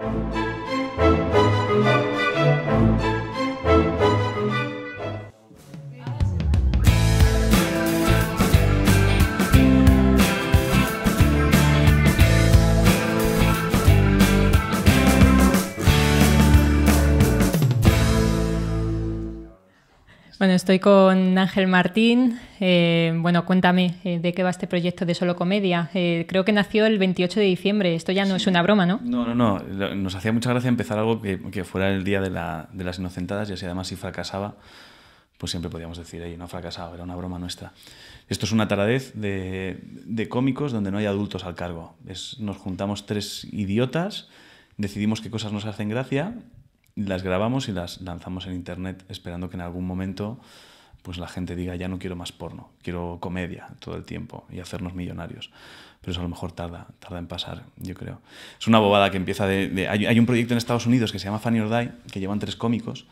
Thank you Estoy con Ángel Martín. Eh, bueno, cuéntame eh, de qué va este proyecto de Solo Comedia. Eh, creo que nació el 28 de diciembre. Esto ya no es una broma, ¿no? No, no, no. Nos hacía mucha gracia empezar algo que, fuera el día de, las inocentadas y así además si fracasaba, pues siempre podíamos decir, ahí no ha fracasado, era una broma nuestra. Esto es una taradez de, cómicos donde no hay adultos al cargo. nos juntamos tres idiotas, decidimos qué cosas nos hacen gracia las grabamos y las lanzamos en internet esperando que en algún momento pues la gente diga, ya no quiero más porno, quiero comedia todo el tiempo y hacernos millonarios. Pero eso a lo mejor tarda, tarda en pasar, yo creo. Es una bobada que empieza de... hay, un proyecto en Estados Unidos que se llama Funny or Die, que llevan tres cómicos,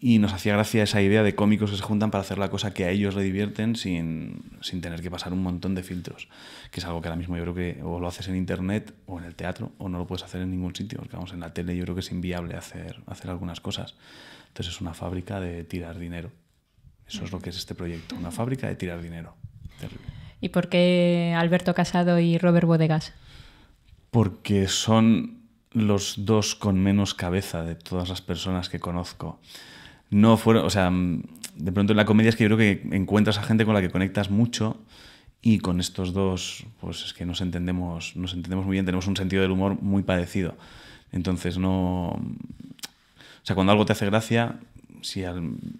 y nos hacía gracia esa idea de cómicos que se juntan para hacer la cosa que a ellos le divierten sin, tener que pasar un montón de filtros, que es algo que ahora mismo yo creo que o lo haces en internet o en el teatro o no lo puedes hacer en ningún sitio, porque vamos, en la tele yo creo que es inviable hacer, hacer algunas cosas. Entonces es una fábrica de tirar dinero. Eso es lo que es este proyecto, una fábrica de tirar dinero. ¿Y por qué Alberto Casado y Robert Bodegas? Porque son los dos con menos cabeza de todas las personas que conozco. No fueron, o sea, de pronto en la comedia es que yo creo que encuentras a gente con la que conectas mucho y con estos dos, pues es que nos entendemos, nos entendemos muy bien, tenemos un sentido del humor muy parecido. Entonces no, o sea, cuando algo te hace gracia, si,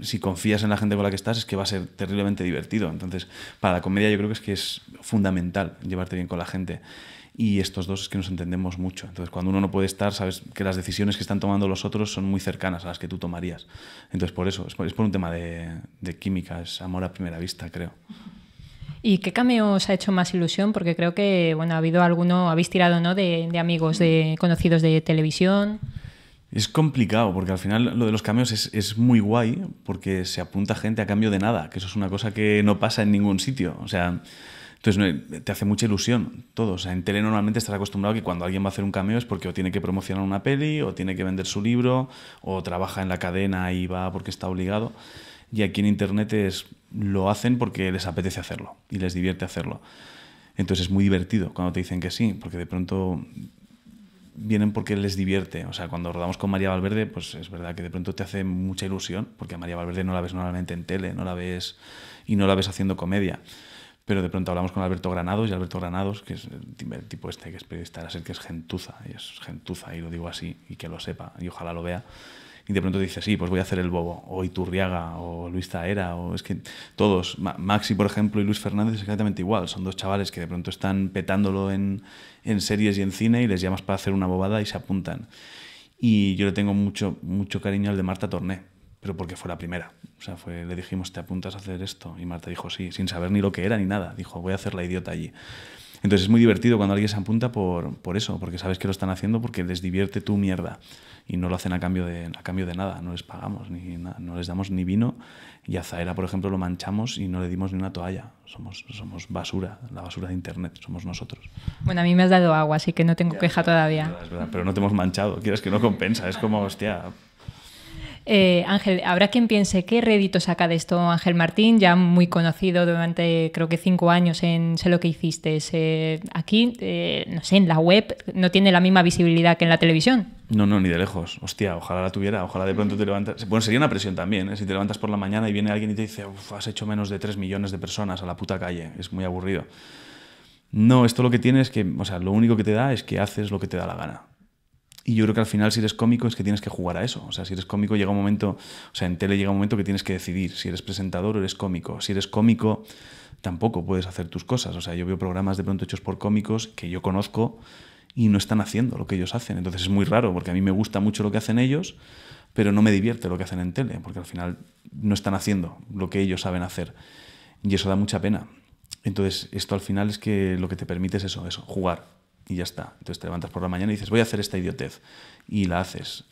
si, confías en la gente con la que estás, es que va a ser terriblemente divertido. Entonces, para la comedia yo creo que es que es fundamental llevarte bien con la gente. Y estos dos es que nos entendemos mucho. Entonces, cuando uno no puede estar, sabes que las decisiones que están tomando los otros son muy cercanas a las que tú tomarías. Entonces, por eso, es por, un tema de, de química, es amor a primera vista, creo. ¿Y qué cameo os ha hecho más ilusión? Porque creo que, bueno, ha habido alguno, habéis tirado, ¿no? De, de amigos, de conocidos de televisión. Es complicado, porque al final lo de los cambios es, muy guay, porque se apunta gente a cambio de nada, que eso es una cosa que no pasa en ningún sitio. O sea, entonces te hace mucha ilusión todo. O sea, en tele normalmente estás acostumbrado que cuando alguien va a hacer un cameo es porque o tiene que promocionar una peli, o tiene que vender su libro, o trabaja en la cadena y va porque está obligado. Y aquí en internet lo hacen porque les apetece hacerlo y les divierte hacerlo. Entonces es muy divertido cuando te dicen que sí, porque de pronto vienen porque les divierte. O sea, cuando rodamos con María Valverde, pues es verdad que de pronto te hace mucha ilusión, porque a María Valverde no la ves normalmente en tele, no la ves y no la ves haciendo comedia. Pero de pronto hablamos con Alberto Granados, y Alberto Granados, que es el tipo este que es periodista, a ser que es gentuza, y es gentuza, y lo digo así, y que lo sepa, y ojalá lo vea y de pronto dices, sí, pues voy a hacer el bobo, o Iturriaga, o Luis Taera, o es que todos, Maxi, por ejemplo, y Luis Fernández exactamente igual, son dos chavales que de pronto están petándolo en, series y en cine y les llamas para hacer una bobada y se apuntan. Y yo le tengo mucho, mucho cariño al de Marta Torné, pero porque fue la primera. O sea, fue, le dijimos, ¿te apuntas a hacer esto? Y Marta dijo, sí, sin saber ni lo que era ni nada. Dijo, voy a hacer la idiota allí. Entonces es muy divertido cuando alguien se apunta por, eso, porque sabes que lo están haciendo porque les divierte tu mierda y no lo hacen a cambio de, a cambio de nada, no les pagamos, ni no les damos ni vino y a Zaera, por ejemplo, lo manchamos y no le dimos ni una toalla. Somos, somos basura, la basura de Internet, somos nosotros. Bueno, a mí me has dado agua, así que no tengo queja todavía. Verdad, pero no te hemos manchado, quieres que no compensa, es como, hostia, eh, Ángel, habrá quien piense, ¿qué rédito saca de esto Ángel Martín? Ya muy conocido durante creo que cinco años en Sé lo que hiciste. Eh, aquí, eh, no sé, en la web no tiene la misma visibilidad que en la televisión. No, no, ni de lejos. Hostia, ojalá la tuviera, ojalá de pronto te levantas. Bueno, sería una presión también, ¿eh? si te levantas por la mañana y viene alguien y te dice, has hecho menos de tres millones de personas a la puta calle, es muy aburrido. No, esto lo que tiene es que, o sea, lo único que te da es que haces lo que te da la gana. Y yo creo que al final, si eres cómico, es que tienes que jugar a eso. O sea, si eres cómico, llega un momento, o sea, en tele llega un momento que tienes que decidir si eres presentador o eres cómico. Si eres cómico, tampoco puedes hacer tus cosas. O sea, yo veo programas de pronto hechos por cómicos que yo conozco y no están haciendo lo que ellos hacen. Entonces es muy raro, porque a mí me gusta mucho lo que hacen ellos, pero no me divierte lo que hacen en tele, porque al final no están haciendo lo que ellos saben hacer. Y eso da mucha pena. Entonces, esto al final es que lo que te permite es eso, eso, jugar, y ya está. Entonces te levantas por la mañana y dices, voy a hacer esta idiotez. Y la haces.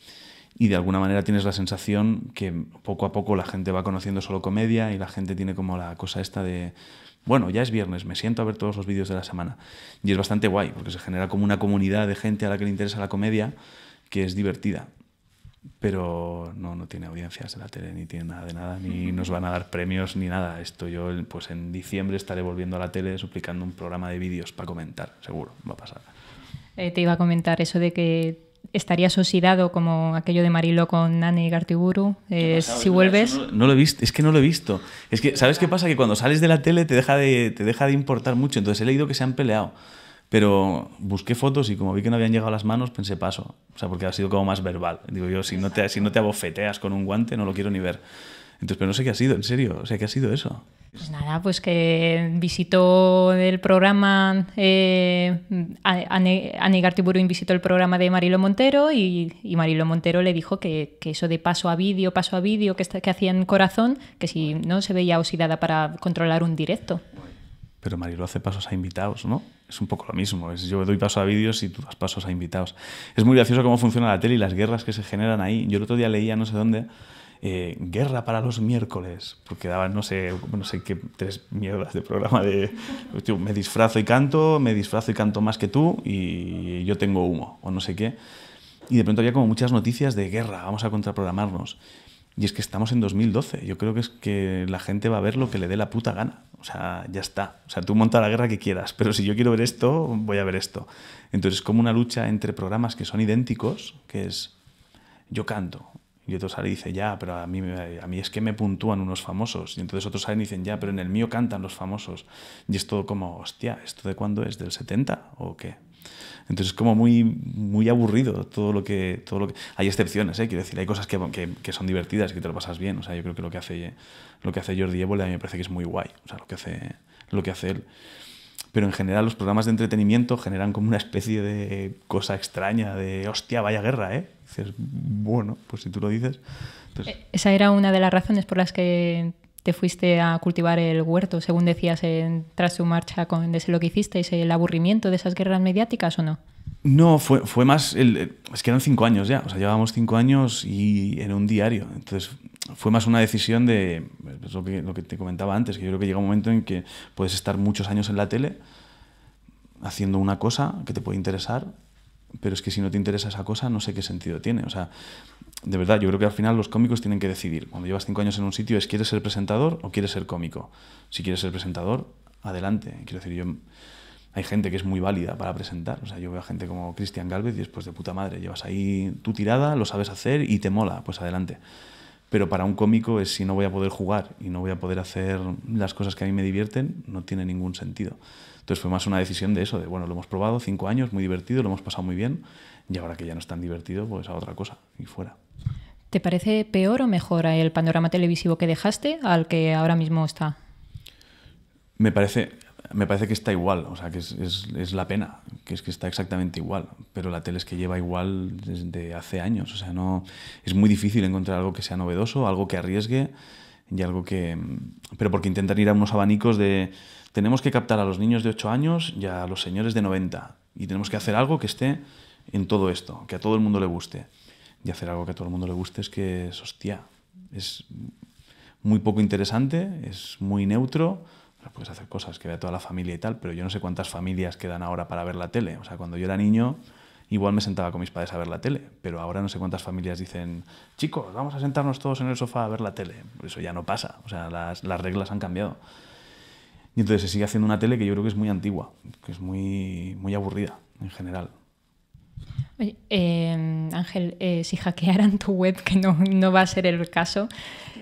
Y de alguna manera tienes la sensación que poco a poco la gente va conociendo solo comedia y la gente tiene como la cosa esta de, bueno, ya es viernes, me siento a ver todos los vídeos de la semana. Y es bastante guay, porque se genera como una comunidad de gente a la que le interesa la comedia que es divertida pero no, no tiene audiencias en la tele, ni tiene nada de nada, ni nos van a dar premios, ni nada. Esto yo, pues en diciembre estaré volviendo a la tele suplicando un programa de vídeos para comentar, seguro, va a pasar. Eh, te iba a comentar eso de que estarías oxidado como aquello de Marilo con Nani y Gartiburu, eh, si vuelves... No, no, lo he visto, es que no lo he visto. Es que, ¿sabes qué pasa? Que cuando sales de la tele te deja de, te deja de importar mucho, entonces he leído que se han peleado. Pero busqué fotos y como vi que no habían llegado las manos, pensé paso. O sea, porque ha sido como más verbal. Digo yo, si no te, si no te abofeteas con un guante, no lo quiero ni ver. Entonces, pero no sé qué ha sido, en serio. O sea, ¿qué ha sido eso? Pues nada, pues que visitó el programa, eh, Anegar Tiburón visitó el programa de Marilo Montero y, y Marilo Montero le dijo que, eso de paso a vídeo, paso a vídeo que, que hacían corazón, que si no se veía oxidada para controlar un directo pero lo hace pasos a invitados, ¿no? Es un poco lo mismo, es yo doy paso a vídeos y tú das pasos a invitados. Es muy gracioso cómo funciona la tele y las guerras que se generan ahí. Yo el otro día leía no sé dónde, eh, guerra para los miércoles, porque daban no sé, no sé qué, tres mierdas de programa de, me disfrazo y canto, me disfrazo y canto más que tú y yo tengo humo, o no sé qué. Y de pronto había como muchas noticias de guerra, vamos a contraprogramarnos. Y es que estamos en 2012. Yo creo que es que la gente va a ver lo que le dé la puta gana. O sea, ya está. O sea, tú monta la guerra que quieras, pero si yo quiero ver esto, voy a ver esto. Entonces, es como una lucha entre programas que son idénticos, que es yo canto. Y otro sale y dice, ya, pero a mí, a mí es que me puntúan unos famosos. Y entonces otros salen y dicen, ya, pero en el mío cantan los famosos. Y es todo como, hostia, ¿esto de cuándo es? ¿Del 70 o qué? Entonces es como muy, muy aburrido todo lo que... Todo lo que... Hay excepciones, ¿eh? quiero decir, hay cosas que, son divertidas, que te lo pasas bien. O sea, yo creo que lo que hace, lo que hace Jordi Évole a mí me parece que es muy guay, o sea, lo que hace, lo que hace él. Pero en general los programas de entretenimiento generan como una especie de cosa extraña, de hostia, vaya guerra, ¿eh? dices, bueno, pues si tú lo dices... Eh, esa era una de las razones por las que te fuiste a cultivar el huerto, según decías tras tu marcha con lo que hiciste, y el aburrimiento de esas guerras mediáticas o no? No, fue, más, es que eran cinco años ya, o sea, llevábamos cinco años y era un diario, entonces fue más una decisión de Es lo, que, te comentaba antes, que yo creo que llega un momento en que puedes estar muchos años en la tele haciendo una cosa que te puede interesar pero es que si no te interesa esa cosa, no sé qué sentido tiene. O sea, de verdad, yo creo que al final los cómicos tienen que decidir. Cuando llevas cinco años en un sitio, es ¿quieres ser presentador o quieres ser cómico? Si quieres ser presentador, adelante. Quiero decir, yo hay gente que es muy válida para presentar. O sea, yo veo a gente como Cristian Galvez y después de puta madre, llevas ahí tu tirada, lo sabes hacer y te mola, pues adelante. Pero para un cómico es si no voy a poder jugar y no voy a poder hacer las cosas que a mí me divierten, no tiene ningún sentido. Entonces fue más una decisión de eso, de bueno, lo hemos probado cinco años, muy divertido, lo hemos pasado muy bien, y ahora que ya no es tan divertido, pues a otra cosa y fuera. ¿Te parece peor o mejor el panorama televisivo que dejaste al que ahora mismo está? Me parece, me parece que está igual, o sea, que es, la pena, que es que está exactamente igual, pero la tele es que lleva igual desde hace años, o sea, no, es muy difícil encontrar algo que sea novedoso, algo que arriesgue y algo que... Pero porque intentan ir a unos abanicos de... Tenemos que captar a los niños de 8 años y a los señores de 90. Y tenemos que hacer algo que esté en todo esto, que a todo el mundo le guste. Y hacer algo que a todo el mundo le guste es que es hostia. Es muy poco interesante, es muy neutro, puedes hacer cosas que vea toda la familia y tal, pero yo no sé cuántas familias quedan ahora para ver la tele. O sea, cuando yo era niño, igual me sentaba con mis padres a ver la tele, pero ahora no sé cuántas familias dicen, chicos, vamos a sentarnos todos en el sofá a ver la tele. Eso ya no pasa, o sea, las, las reglas han cambiado. Y entonces se sigue haciendo una tele que yo creo que es muy antigua, que es muy, muy aburrida en general. Oye, em, Ángel, eh, si hackearan tu web, que no, no, va a ser el caso,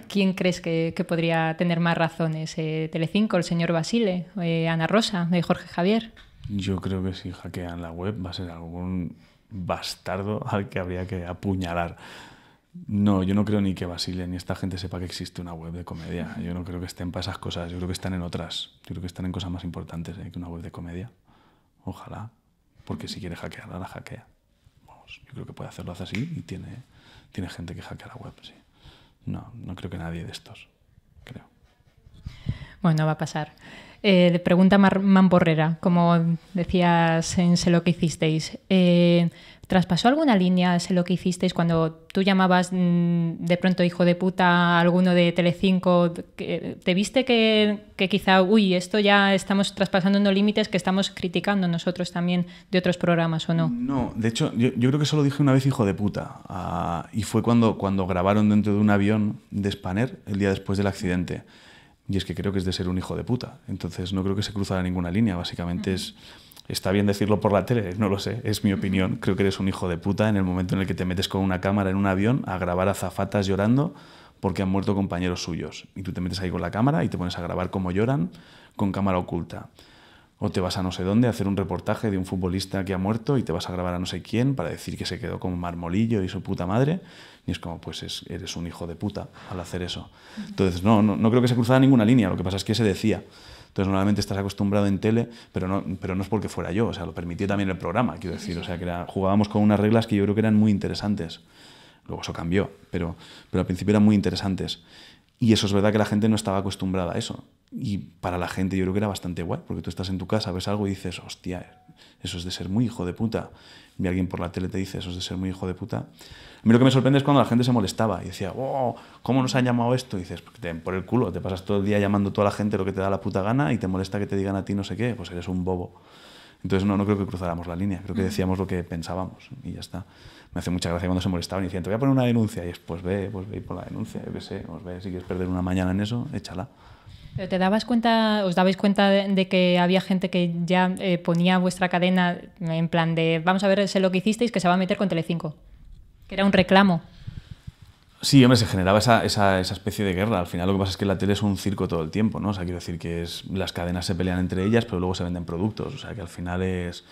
¿quién crees que, que podría tener más razones? ¿Telecinco, el señor Basile, eh, Ana Rosa, eh, Jorge Javier? Yo creo que si hackean la web va a ser algún bastardo al que habría que apuñalar. No, yo no creo ni que Basile ni esta gente sepa que existe una web de comedia. Yo no creo que estén para esas cosas. Yo creo que están en otras. Yo creo que están en cosas más importantes eh, que una web de comedia. Ojalá. Porque si quiere hackearla, la hackea. Vamos, yo creo que puede hacerlo así y tiene, tiene gente que hackea la web, sí. No, no creo que nadie de estos. Creo. Bueno, va a pasar. Eh, pregunta Manporrera, como decías en Sé lo que hicisteis. Eh, ¿Traspasó alguna línea Sé lo que hicisteis cuando tú llamabas mm, de pronto hijo de puta a alguno de Telecinco? ¿Te viste que, quizá, uy, esto ya estamos traspasando unos límites que estamos criticando nosotros también de otros programas o no? No, de hecho, yo, creo que solo dije una vez hijo de puta. Ah, y fue cuando, cuando grabaron dentro de un avión de Spanner el día después del accidente. Y es que creo que es de ser un hijo de puta. Entonces no creo que se cruzara ninguna línea. Básicamente es. Está bien decirlo por la tele, no lo sé, es mi opinión. Creo que eres un hijo de puta en el momento en el que te metes con una cámara en un avión a grabar a zafatas llorando porque han muerto compañeros suyos. Y tú te metes ahí con la cámara y te pones a grabar cómo lloran con cámara oculta. O te vas a no sé dónde a hacer un reportaje de un futbolista que ha muerto y te vas a grabar a no sé quién para decir que se quedó como marmolillo y su puta madre. Y es como, pues eres un hijo de puta al hacer eso. Entonces, no, no, creo que se cruzara ninguna línea, lo que pasa es que se decía. Entonces, normalmente estás acostumbrado en tele, pero no, pero no es porque fuera yo, o sea, lo permitía también el programa, quiero decir, o sea, que jugábamos con unas reglas que yo creo que eran muy interesantes. Luego eso cambió, pero, pero al principio eran muy interesantes. Y eso es verdad que la gente no estaba acostumbrada a eso. Y para la gente yo creo que era bastante guay, porque tú estás en tu casa, ves algo y dices, hostia, eso es de ser muy hijo de puta. Y alguien por la tele te dice, eso es de ser muy hijo de puta. A mí lo que me sorprende es cuando la gente se molestaba y decía, oh, ¿cómo nos han llamado esto? Y dices, pues por el culo, te pasas todo el día llamando a toda la gente lo que te da la puta gana y te molesta que te digan a ti no sé qué, pues eres un bobo. Entonces no, no creo que cruzáramos la línea, creo que decíamos lo que pensábamos y ya está. Me hace mucha gracia cuando se molestaban y decían, te voy a poner una denuncia. Y es, pues ve, pues ve por la denuncia, yo qué sé, pues ve, si quieres perder una mañana en eso, échala. ¿Pero te dabas cuenta, os dabais cuenta de, que había gente que ya eh, ponía vuestra cadena en plan de, vamos a ver, sé lo que hicisteis, que se va a meter con Telecinco? Que era un reclamo. Sí, hombre, se generaba esa, especie de guerra. Al final lo que pasa es que la tele es un circo todo el tiempo, ¿no? O sea, quiero decir que es, las cadenas se pelean entre ellas, pero luego se venden productos. O sea, que al final es,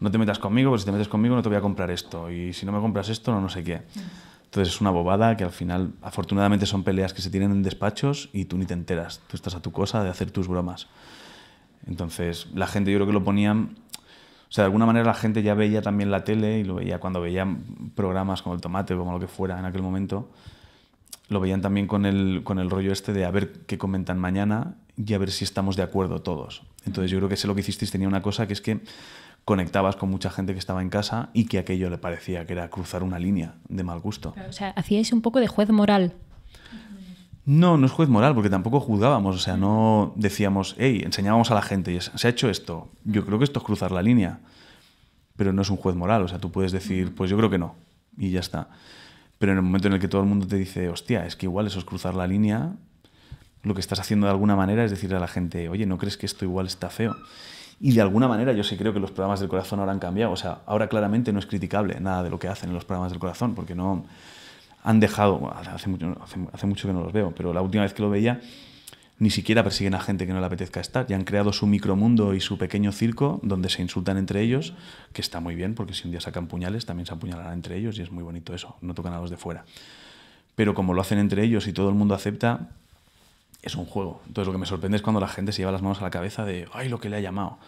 no te metas conmigo, porque si te metes conmigo no te voy a comprar esto. Y si no me compras esto, no, no sé qué. Mm. Entonces es una bobada que al final, afortunadamente, son peleas que se tienen en despachos y tú ni te enteras. Tú estás a tu cosa de hacer tus bromas. Entonces, la gente yo creo que lo ponían o sea, de alguna manera la gente ya veía también la tele y lo veía cuando veían programas como El Tomate o como lo que fuera en aquel momento. Lo veían también con el, con el rollo este de a ver qué comentan mañana y a ver si estamos de acuerdo todos. Entonces yo creo que sé lo que hicisteis tenía una cosa que es que conectabas con mucha gente que estaba en casa y que aquello le parecía que era cruzar una línea de mal gusto. O sea, hacíais un poco de juez moral. No, no es juez moral, porque tampoco juzgábamos, o sea, no decíamos, hey, enseñábamos a la gente, y se ha hecho esto, yo creo que esto es cruzar la línea, pero no es un juez moral, o sea, tú puedes decir, pues yo creo que no, y ya está. Pero en el momento en el que todo el mundo te dice, hostia, es que igual eso es cruzar la línea, lo que estás haciendo de alguna manera es decirle a la gente, oye, ¿no crees que esto igual está feo? Y de alguna manera yo sí creo que los programas del corazón ahora han cambiado, o sea, ahora claramente no es criticable nada de lo que hacen en los programas del corazón, porque no han dejado, hace mucho, hace, mucho que no los veo, pero la última vez que lo veía, ni siquiera persiguen a gente que no le apetezca estar. Y han creado su micromundo y su pequeño circo donde se insultan entre ellos, que está muy bien, porque si un día sacan puñales, también se apuñalarán entre ellos y es muy bonito eso, no tocan a los de fuera. Pero como lo hacen entre ellos y todo el mundo acepta, es un juego. Entonces lo que me sorprende es cuando la gente se lleva las manos a la cabeza de, ay, lo que le ha llamado.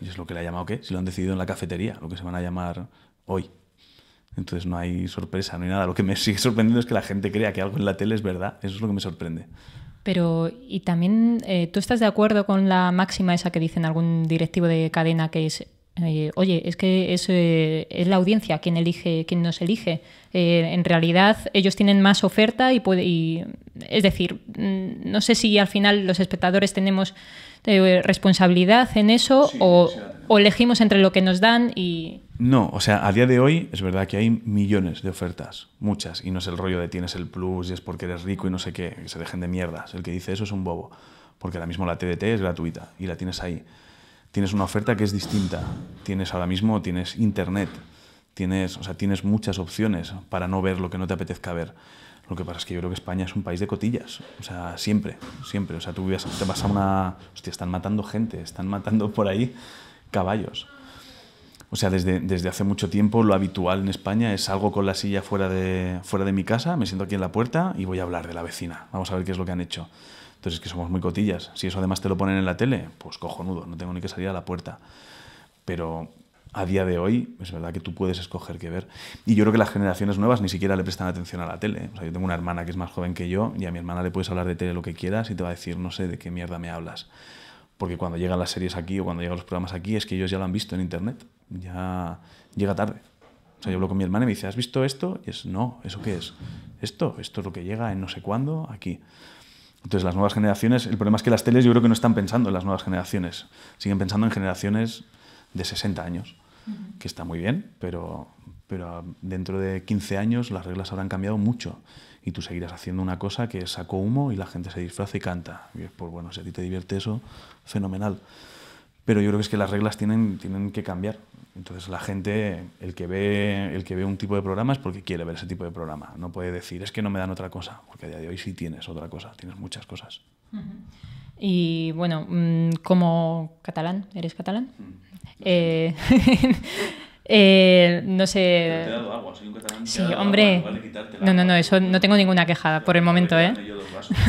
Y es lo que le ha llamado qué? Si lo han decidido en la cafetería, lo que se van a llamar hoy. Entonces no hay sorpresa, no hay nada. Lo que me sigue sorprendiendo es que la gente crea que algo en la tele es verdad. Eso es lo que me sorprende. Pero, y también, eh, ¿tú estás de acuerdo con la máxima esa que dicen algún directivo de cadena que es, eh, oye, es que es, eh, es la audiencia quien elige, quien nos elige? Eh, en realidad ellos tienen más oferta y, puede, es decir, mm, no sé si al final los espectadores tenemos eh, responsabilidad en eso o, elegimos entre lo que nos dan y... No, o sea, a día de hoy es verdad que hay millones de ofertas, muchas, y no es el rollo de tienes el plus y es porque eres rico y no sé qué, que se dejen de mierdas. El que dice eso es un bobo, porque ahora mismo la TDT es gratuita y la tienes ahí. Tienes una oferta que es distinta. Tienes ahora mismo, tienes internet, tienes, o sea, tienes muchas opciones para no ver lo que no te apetezca ver. Lo que pasa es que yo creo que España es un país de cotillas. O sea, siempre, siempre. O sea, tú te vas a una... Hostia, están matando gente, están matando por ahí caballos. O sea, desde, desde hace mucho tiempo lo habitual en España es algo con la silla fuera de, fuera de mi casa, me siento aquí en la puerta y voy a hablar de la vecina. Vamos a ver qué es lo que han hecho. Entonces, es que somos muy cotillas. Si eso además te lo ponen en la tele, pues cojonudo, no tengo ni que salir a la puerta. Pero a día de hoy es verdad que tú puedes escoger qué ver. Y yo creo que las generaciones nuevas ni siquiera le prestan atención a la tele. ¿eh? yo tengo una hermana que es más joven que yo y a mi hermana le puedes hablar de tele lo que quieras y te va a decir, no sé, de qué mierda me hablas. Porque cuando llegan las series aquí o cuando llegan los programas aquí es que ellos ya lo han visto en internet. Ya llega tarde. O sea, yo hablo con mi hermana y me dice, ¿has visto esto? Y es, no, ¿eso qué es? Esto, esto es lo que llega en no sé cuándo aquí. Entonces, las nuevas generaciones, el problema es que las teles yo creo que no están pensando en las nuevas generaciones. Siguen pensando en generaciones de 60 años que está muy bien, pero, pero dentro de 15 años las reglas habrán cambiado mucho y tú seguirás haciendo una cosa que sacó humo y la gente se disfraza y canta. Y es, pues bueno, si a ti te divierte eso, fenomenal. Pero yo creo que es que las reglas tienen, tienen que cambiar. Entonces la gente, el que, ve, el que ve un tipo de programa es porque quiere ver ese tipo de programa. No puede decir, es que no me dan otra cosa, porque a día de hoy sí tienes otra cosa, tienes muchas cosas. Y bueno, mm, como catalán, ¿eres catalán? Mm. Eh, eh, no sé. dado agua, hombre. no, no, no, eso no tengo ninguna quejada por el momento, ¿eh?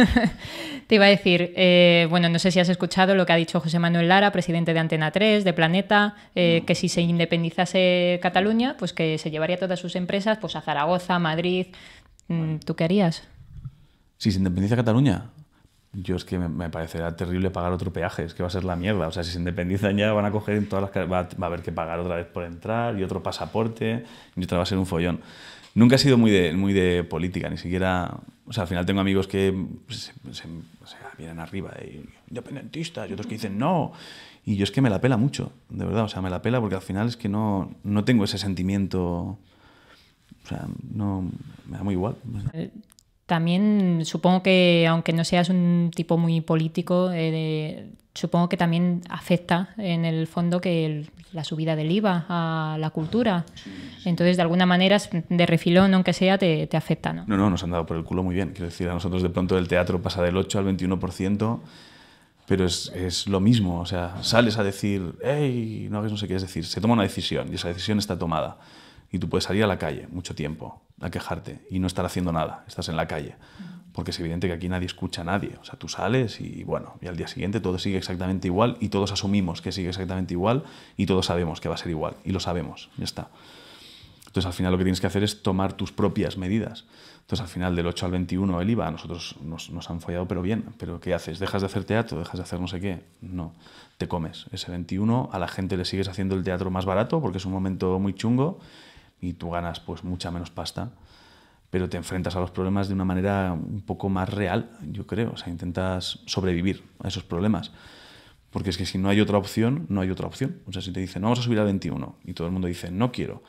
te iba a decir, eh, bueno, no sé si has escuchado lo que ha dicho José Manuel Lara, presidente de Antena 3, de Planeta, que si se independizase Cataluña, pues que se llevaría todas sus empresas pues a Zaragoza, Madrid. Mm, ¿Tú qué harías? Si se independiza Cataluña, yo es que me, me, parecerá terrible pagar otro peaje, es que va a ser la mierda. O sea, si se independizan ya van a coger en todas las... Va a, va a haber que pagar otra vez por entrar y otro pasaporte y otra va a ser un follón. Nunca he sido muy de, muy de política, ni siquiera... O sea, al final tengo amigos que pues, se, vienen arriba, de independentistas, y otros que dicen no. Y yo es que me la pela mucho, de verdad. O sea, me la pela porque al final es que no, no tengo ese sentimiento... O sea, no, me da muy igual. Eh, también supongo que, aunque no seas un tipo muy político, eh, supongo que también afecta en el fondo que la subida del IVA a la cultura. Entonces, de alguna manera, de refilón, aunque sea, te, te afecta. ¿no? no, no, nos han dado por el culo muy bien. Quiero decir, a nosotros de pronto el teatro pasa del 8 al 21% pero es, lo mismo. O sea, sales a decir, hey, no hagas no sé qué, es decir, se toma una decisión y esa decisión está tomada y tú puedes salir a la calle mucho tiempo a quejarte y no estar haciendo nada, estás en la calle. Porque es evidente que aquí nadie escucha a nadie. O sea, tú sales y bueno, y al día siguiente todo sigue exactamente igual y todos asumimos que sigue exactamente igual y todos sabemos que va a ser igual y lo sabemos, ya está. Entonces, al final lo que tienes que hacer es tomar tus propias medidas. Entonces, al final del 8 al 21 el IVA, a nosotros nos, nos, han fallado, pero bien. ¿Pero qué haces? ¿Dejas de hacer teatro? ¿Dejas de hacer no sé qué? No, te comes ese 21, a la gente le sigues haciendo el teatro más barato porque es un momento muy chungo y tú ganas pues mucha menos pasta, pero te enfrentas a los problemas de una manera un poco más real, yo creo. O sea, intentas sobrevivir a esos problemas. Porque es que si no hay otra opción, no hay otra opción. O sea, si te dicen, no, vamos a subir al 21 y todo el mundo dice, no quiero.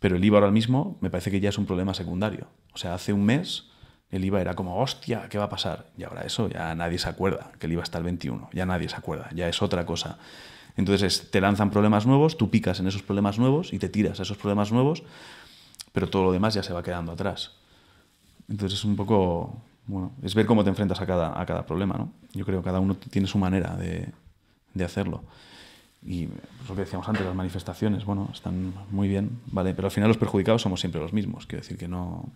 Pero el IVA ahora mismo me parece que ya es un problema secundario. O sea, hace un mes el IVA era como, hostia, ¿qué va a pasar? Y ahora eso ya nadie se acuerda, que el IVA está al 21, ya nadie se acuerda, ya es otra cosa. Entonces te lanzan problemas nuevos, tú picas en esos problemas nuevos y te tiras a esos problemas nuevos, pero todo lo demás ya se va quedando atrás. Entonces es un poco, bueno, es ver cómo te enfrentas a cada, a cada problema, ¿no? Yo creo que cada uno tiene su manera de, hacerlo. Y pues, lo que decíamos antes, las manifestaciones, bueno, están muy bien, ¿vale? Pero al final los perjudicados somos siempre los mismos, quiero decir que no...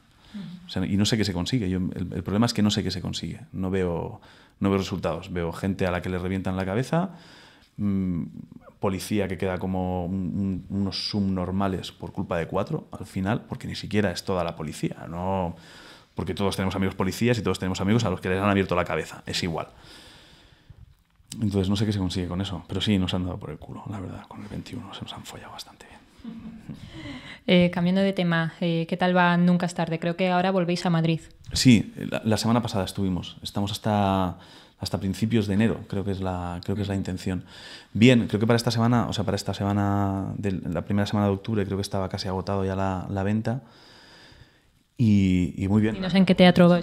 y no sé qué se consigue. el, problema es que no sé qué se consigue. No veo, no veo resultados. Veo gente a la que le revientan la cabeza, Mm, policía que queda como unos subnormales por culpa de cuatro al final, porque ni siquiera es toda la policía, no porque todos tenemos amigos policías y todos tenemos amigos a los que les han abierto la cabeza, es igual. Entonces no sé qué se consigue con eso, pero sí nos han dado por el culo, la verdad, con el 21 se nos han follado bastante bien. Eh, cambiando de tema, eh, ¿qué tal va Nunca es tarde? Creo que ahora volvéis a Madrid. Sí, la semana pasada estuvimos, estamos hasta hasta principios de enero, creo que es la, creo que es la intención. Bien, creo que para esta semana, o sea, para esta semana, de la primera semana de octubre, creo que estaba casi agotado ya la, la venta. Y, muy bien. ¿Y no sé en qué teatro va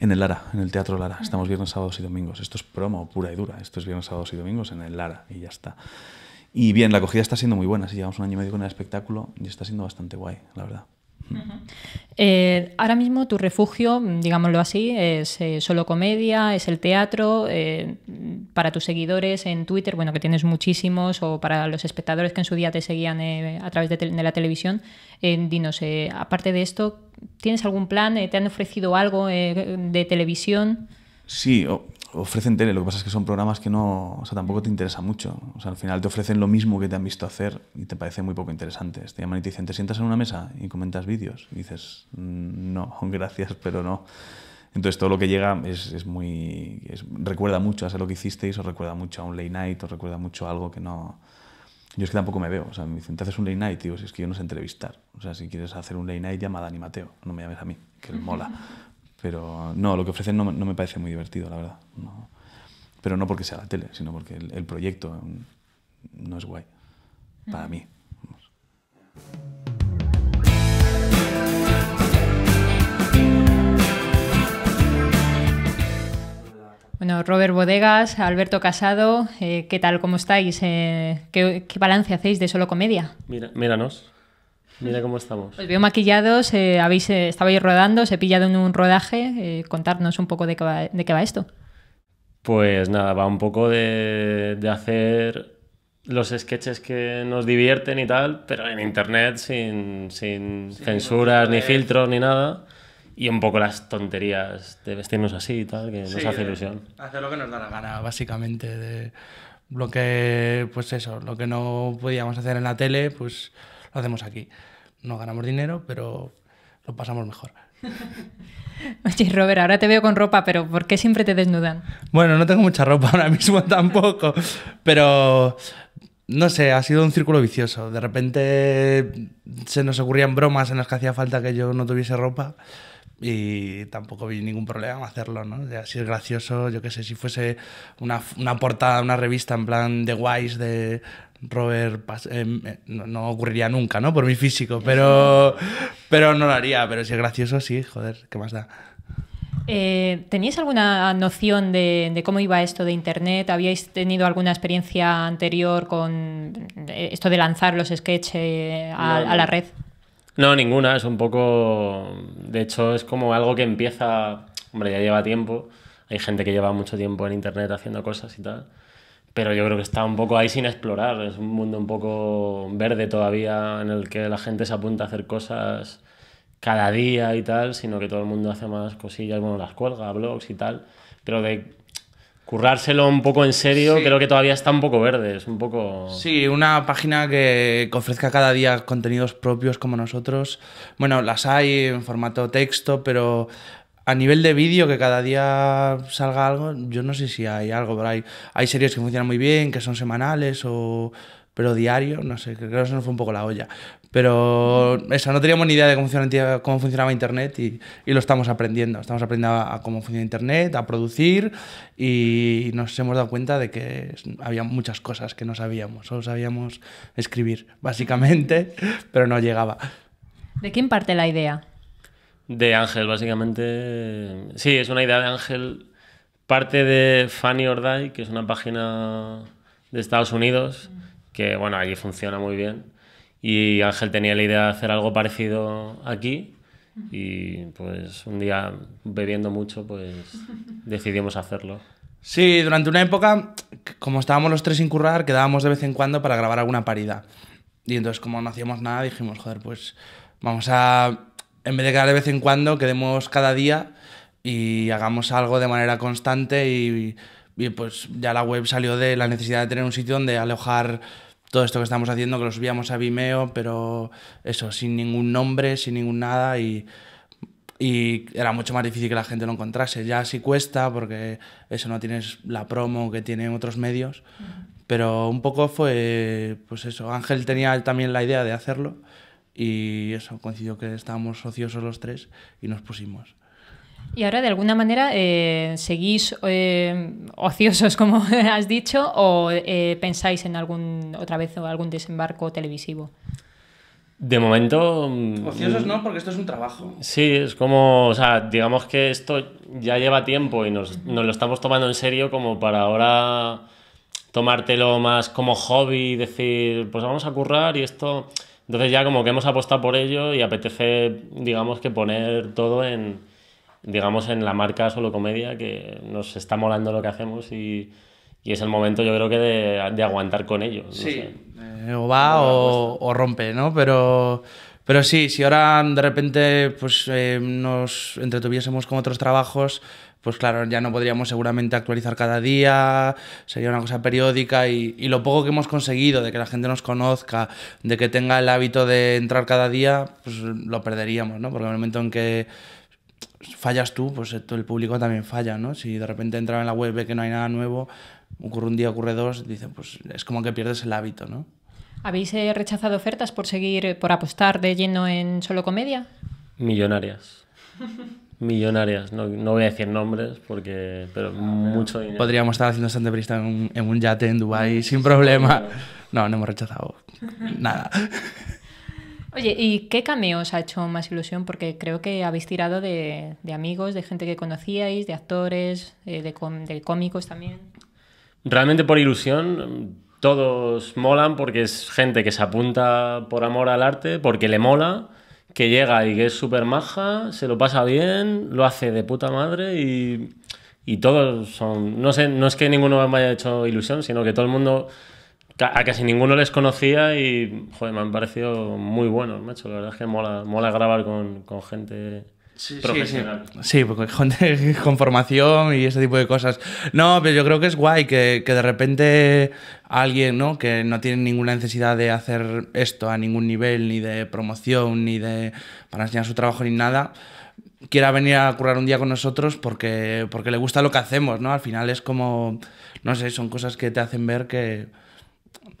En el Lara, en el Teatro Lara. Estamos viernes, sábados y domingos. Esto es promo pura y dura. Esto es viernes, sábados y domingos en el Lara y ya está. Y bien, la acogida está siendo muy buena. si llevamos un año y medio con el espectáculo y está siendo bastante guay, la verdad. Eh, ahora mismo tu refugio, digámoslo así, es eh, solo comedia, es el teatro, eh, para tus seguidores en Twitter, bueno, que tienes muchísimos, o para los espectadores que en su día te seguían a través de, de la televisión, dinos, aparte de esto, ¿tienes algún plan? ¿Te han ofrecido algo de televisión? Sí, ofrecen tele, lo que pasa es que son programas que no, o sea, tampoco te interesa mucho. O sea, al final te ofrecen lo mismo que te han visto hacer y te parece muy poco interesante. Te este llaman y te dicen, ¿te sientas en una mesa y comentas vídeos? Y dices, mm, no, gracias, pero no. Entonces todo lo que llega es, es muy... Es, recuerda mucho a lo que hicisteis, o recuerda mucho a un late night, o recuerda mucho a algo que no... Yo es que tampoco me veo. O sea, me dicen, ¿te haces un late night? Y digo, si es que yo no sé entrevistar. O sea, si quieres hacer un late night, llama a Dani Mateo, no me llames a mí, que mola. Pero no, lo que ofrecen no, me parece muy divertido, la verdad. Pero no porque sea la tele, sino porque el, proyecto mm, no es guay. Para mí. Bueno, Robert Bodegas, Alberto Casado, eh, ¿qué tal? ¿Cómo estáis? Eh, ¿qué, balance hacéis de solo comedia? Mira, míranos. Mira cómo estamos. Os veo maquillados, eh, habéis, eh, estabais rodando, se pillado en un rodaje. Eh, contarnos un poco de qué, va, esto. Pues nada, va un poco de, hacer los sketches que nos divierten y tal, pero en internet sin, sin censuras, ni filtros, ni nada. Y un poco las tonterías de vestirnos así y tal, que nos hace ilusión. Hacer lo que nos da la gana, básicamente. De lo pues eso, lo que no podíamos hacer en la tele, pues lo hacemos aquí no ganamos dinero, pero lo pasamos mejor. Oye, Robert, ahora te veo con ropa, pero ¿por qué siempre te desnudan? Bueno, no tengo mucha ropa ahora mismo tampoco, pero no sé, ha sido un círculo vicioso. De repente se nos ocurrían bromas en las que hacía falta que yo no tuviese ropa y tampoco vi ningún problema en hacerlo, ¿no? Ya, si es gracioso, yo qué sé, si fuese una, una portada, una revista en plan de guays de Robert em, eh, no, ocurriría nunca, ¿no? Por mi físico, pero, pero no lo haría. Pero si es gracioso, sí, joder, ¿qué más da? Eh, ¿Teníais alguna noción de, cómo iba esto de Internet? ¿Habíais tenido alguna experiencia anterior con eh, esto de lanzar los sketches eh, a la red? No, ninguna. Es un poco. De hecho, es como algo que empieza. Hombre, ya lleva tiempo. Hay gente que lleva mucho tiempo en Internet haciendo cosas y tal pero yo creo que está un poco ahí sin explorar. Es un mundo un poco verde todavía en el que la gente se apunta a hacer cosas cada día y tal, sino que todo el mundo hace más cosillas, bueno, las cuelga, blogs y tal, pero de currárselo un poco en serio, creo que todavía está un poco verde, es un poco... Sí, una página que ofrezca cada día contenidos propios como nosotros. Bueno, las hay en formato texto, pero a nivel de vídeo, que cada día salga algo, yo no sé si hay algo, pero hay, hay series que funcionan muy bien, que son semanales o... Pero diario, no sé, creo que eso nos fue un poco la olla. Pero eso, no teníamos ni idea de cómo, cómo funcionaba Internet y, y, lo estamos aprendiendo. Estamos aprendiendo a, cómo funciona Internet, a producir y nos hemos dado cuenta de que había muchas cosas que no sabíamos. Solo sabíamos escribir, básicamente, pero no llegaba. ¿De quién parte la idea? De Ángel, básicamente. Sí, es una idea de Ángel. Parte de Funny or Die, que es una página de Estados Unidos, que bueno, allí funciona muy bien. Y Ángel tenía la idea de hacer algo parecido aquí. Y pues un día, bebiendo mucho, pues decidimos hacerlo. Sí, durante una época, como estábamos los tres sin currar, quedábamos de vez en cuando para grabar alguna parida. Y entonces, como no hacíamos nada, dijimos, joder, pues vamos a en vez de quedar de vez en cuando, quedemos cada día y hagamos algo de manera constante y, pues ya la web salió de la necesidad de tener un sitio donde alojar todo esto que estamos haciendo, que lo subíamos a Vimeo, pero eso, sin ningún nombre, sin ningún nada y, y era mucho más difícil que la gente lo encontrase. Ya sí cuesta porque eso no tienes la promo que tienen otros medios, pero un poco fue, pues eso, Ángel tenía también la idea de hacerlo y eso coincidió que estábamos ociosos los tres y nos pusimos. Y ahora, de alguna manera, eh, ¿seguís eh, ociosos, como has dicho, o eh, pensáis en algún otra vez o algún desembarco televisivo? De momento. Mm, ociosos no, mm, porque esto es un trabajo. Sí, es como. O sea, digamos que esto ya lleva tiempo y nos, nos lo estamos tomando en serio, como para ahora tomártelo más como hobby, decir, pues vamos a currar y esto entonces ya como que hemos apostado por ello y apetece, digamos, que poner todo en, digamos, en la marca Solo Comedia, que nos está molando lo que hacemos y, es el momento yo creo que de, aguantar con ello. sí, eh, o va o, rompe, ¿no? Pero, pero sí, si ahora de repente pues, eh, nos entretuviésemos con otros trabajos, pues claro, ya no podríamos seguramente actualizar cada día, sería una cosa periódica y, lo poco que hemos conseguido de que la gente nos conozca, de que tenga el hábito de entrar cada día, pues lo perderíamos, ¿no? Porque en el momento en que fallas tú, pues el público también falla, ¿no? Si de repente entra en la web ve que no hay nada nuevo, ocurre un día, ocurre dos, dice, pues es como que pierdes el hábito, ¿no? ¿Habéis eh, rechazado ofertas por seguir, por apostar de lleno en solo comedia? Millonarias. millonarias. No, no, voy a decir nombres, porque, pero ah, mucho Podríamos estar haciendo stand-up en en un yate en Dubái ah, sin problema. no, no hemos rechazado nada. Oye, ¿y qué cameo os ha hecho más ilusión? Porque creo que habéis tirado de, amigos, de gente que conocíais, de actores, eh, de, de, cómicos también. Realmente por ilusión, todos molan porque es gente que se apunta por amor al arte, porque le mola que llega y que es súper maja, se lo pasa bien, lo hace de puta madre y, todos son... No, sé, no es que ninguno me haya hecho ilusión, sino que todo el mundo... A casi ninguno les conocía y, joder, me han parecido muy buenos, macho. La verdad es que mola, mola grabar con, con gente Sí, porque con, formación y ese tipo de cosas. No, pero yo creo que es guay que, que de repente alguien ¿no? que no tiene ninguna necesidad de hacer esto a ningún nivel, ni de promoción, ni de para enseñar su trabajo, ni nada, quiera venir a currar un día con nosotros porque, porque le gusta lo que hacemos, ¿no? Al final es como, no sé, son cosas que te hacen ver que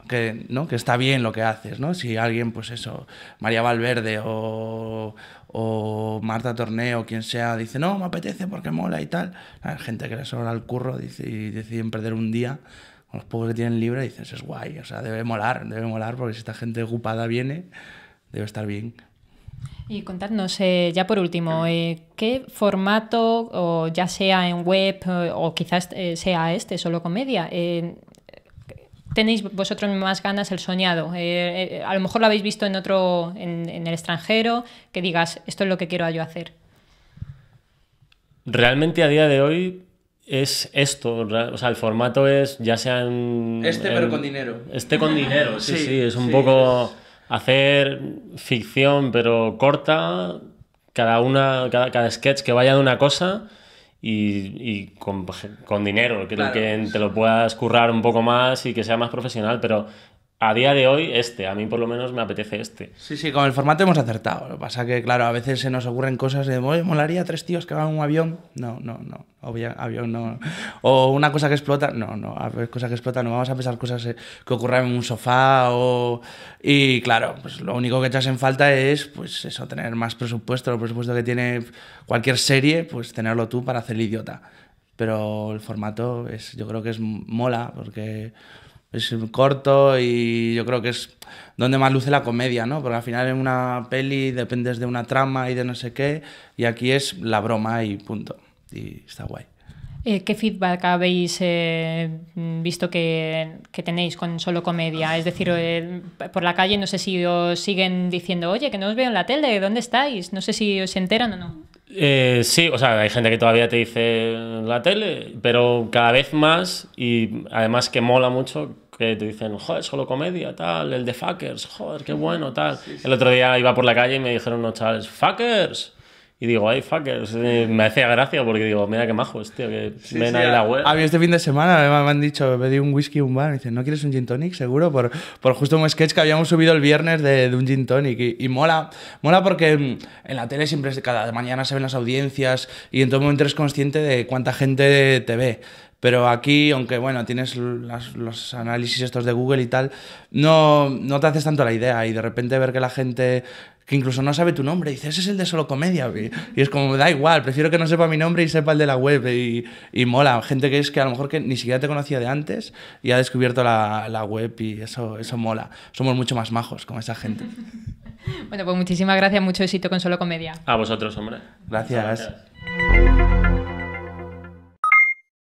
que, ¿no? que está bien lo que haces, ¿no? Si alguien, pues eso, María Valverde o, o Marta Torneo, quien sea, dice, no, me apetece porque mola y tal, la gente que le sobra al curro dice, y deciden perder un día, los pocos que tienen libre, dices, es guay, o sea, debe molar, debe molar, porque si esta gente ocupada viene, debe estar bien. Y contadnos, eh, ya por último, eh, ¿qué formato, ya sea en web, eh, o, quizás sea este, solo comedia, tenéis vosotros más ganas el soñado. Eh, eh, a lo mejor lo habéis visto en otro, en, el extranjero, que digas, esto es lo que quiero yo hacer. Realmente a día de hoy es esto, o sea, el formato es ya sea en... Este pero con dinero. Este con dinero, sí, sí, sí es un poco hacer ficción pero corta, cada, una, cada, cada sketch que vaya de una cosa y, con, con, dinero, que, que te lo puedas currar un poco más y que sea más profesional, pero a día de hoy este, a mí por lo menos me apetece este. Sí, sí, con el formato hemos acertado. Lo que pasa que, claro, a veces se nos ocurren cosas de, oye, molaría tres tíos que van en un avión. No, no, no, avión no. O una cosa que explota. No, no, a cosa que explota, no vamos a pensar cosas eh, que ocurran en un sofá o... Y claro, pues lo único que echas en falta es, pues eso, tener más presupuesto, el presupuesto que tiene cualquier serie, pues tenerlo tú para hacer el idiota. Pero el formato es, yo creo que es mola porque es corto y yo creo que es donde más luce la comedia, ¿no? Porque al final en una peli dependes de una trama y de no sé qué, y aquí es la broma y punto. Y está guay. Eh, ¿Qué feedback habéis eh, visto que, que, tenéis con solo comedia? Es decir, eh, por la calle no sé si os siguen diciendo, oye, que no os veo en la tele, ¿dónde estáis? No sé si os enteran o no. sí, o sea, hay gente que todavía te dice la tele, pero cada vez más y además que mola mucho que te dicen, joder, solo comedia, tal, el de fuckers, joder, qué bueno, tal. El otro día iba por la calle y me dijeron unos chavales, fuckers. Y digo, ay, fuckers. me hacía gracia porque digo, mira qué majo tío, este, que sí, ven ahí la web. A mí este fin de semana me han dicho, pedí un whisky un bar. Y dicen, ¿no quieres un gin tonic? Seguro, por, por justo un sketch que habíamos subido el viernes de, de un gin tonic. Y, y, mola, mola porque en la tele siempre, cada mañana se ven las audiencias y en todo momento eres consciente de cuánta gente te ve. Pero aquí, aunque bueno, tienes los análisis estos de Google y tal, no, no te haces tanto la idea. Y de repente ver que la gente que incluso no sabe tu nombre, dice, ese es el de solo comedia. Y, es como, da igual, prefiero que no sepa mi nombre y sepa el de la web. Y, y mola, gente que es que a lo mejor que ni siquiera te conocía de antes y ha descubierto la, web y eso, eso mola. Somos mucho más majos con esa gente. bueno, pues muchísimas gracias, mucho éxito con solo comedia. A vosotros, hombre. gracias.